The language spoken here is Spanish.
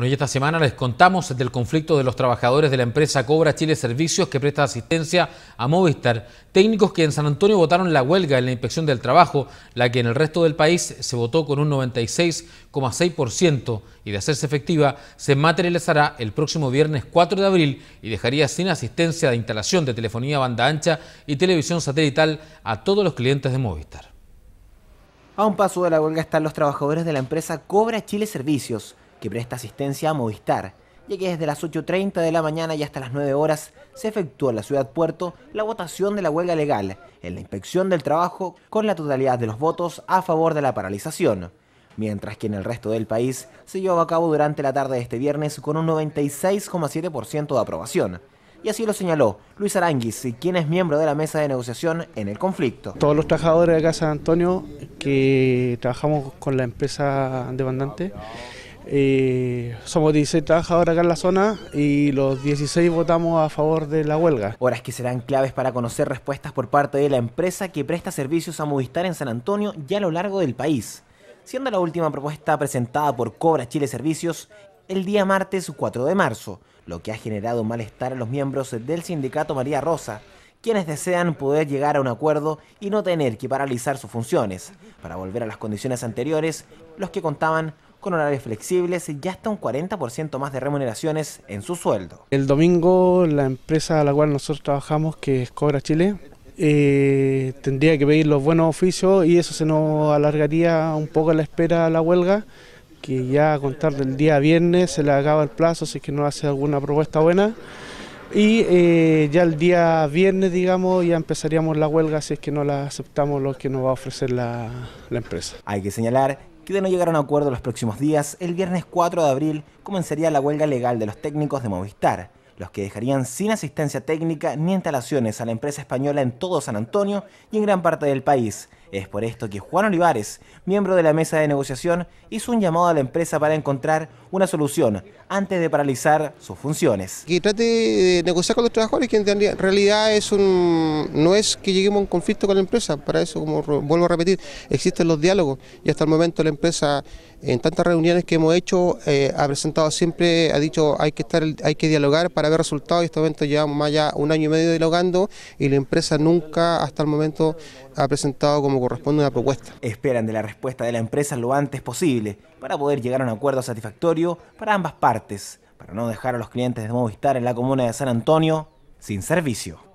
Bueno, y esta semana les contamos del conflicto de los trabajadores de la empresa Cobra Chile Servicios que presta asistencia a Movistar. Técnicos que en San Antonio votaron la huelga en la inspección del trabajo, la que en el resto del país se votó con un 96,6% y de hacerse efectiva se materializará el próximo viernes 4 de abril y dejaría sin asistencia de instalación de telefonía banda ancha y televisión satelital a todos los clientes de Movistar. A un paso de la huelga están los trabajadores de la empresa Cobra Chile Servicios que presta asistencia a Movistar, ya que desde las 8.30 de la mañana y hasta las 9 horas se efectuó en la ciudad puerto la votación de la huelga legal en la inspección del trabajo con la totalidad de los votos a favor de la paralización, mientras que en el resto del país se llevó a cabo durante la tarde de este viernes con un 96,7% de aprobación, y así lo señaló Luis Aranguis, quien es miembro de la mesa de negociación en el conflicto. Todos los trabajadores de Casa Antonio que trabajamos con la empresa demandante somos 16 trabajadores acá en la zona y los 16 votamos a favor de la huelga. Horas que serán claves para conocer respuestas por parte de la empresa que presta servicios a Movistar en San Antonio y a lo largo del país, siendo la última propuesta presentada por Cobra Chile Servicios el día martes 4 de marzo, lo que ha generado malestar a los miembros del sindicato María Rosa, quienes desean poder llegar a un acuerdo y no tener que paralizar sus funciones, para volver a las condiciones anteriores, los que contaban con horarios flexibles y hasta un 40% más de remuneraciones en su sueldo. El domingo la empresa a la cual nosotros trabajamos, que es Cobra Chile, eh, tendría que pedir los buenos oficios y eso se nos alargaría un poco la espera a la huelga, que ya a contar del día viernes se le acaba el plazo si es que no hace alguna propuesta buena. Y eh, ya el día viernes, digamos, ya empezaríamos la huelga si es que no la aceptamos lo que nos va a ofrecer la, la empresa. Hay que señalar si de no llegar a un acuerdo los próximos días, el viernes 4 de abril comenzaría la huelga legal de los técnicos de Movistar, los que dejarían sin asistencia técnica ni instalaciones a la empresa española en todo San Antonio y en gran parte del país, es por esto que Juan Olivares, miembro de la mesa de negociación, hizo un llamado a la empresa para encontrar una solución antes de paralizar sus funciones. Que trate de negociar con los trabajadores, que en realidad es un, no es que lleguemos a un conflicto con la empresa, para eso, como vuelvo a repetir, existen los diálogos y hasta el momento la empresa, en tantas reuniones que hemos hecho, eh, ha presentado siempre, ha dicho hay que, estar, hay que dialogar para ver resultados y hasta el momento llevamos más ya un año y medio dialogando y la empresa nunca hasta el momento ha presentado como corresponde a una propuesta. Esperan de la respuesta de la empresa lo antes posible para poder llegar a un acuerdo satisfactorio para ambas partes, para no dejar a los clientes de Movistar en la comuna de San Antonio sin servicio.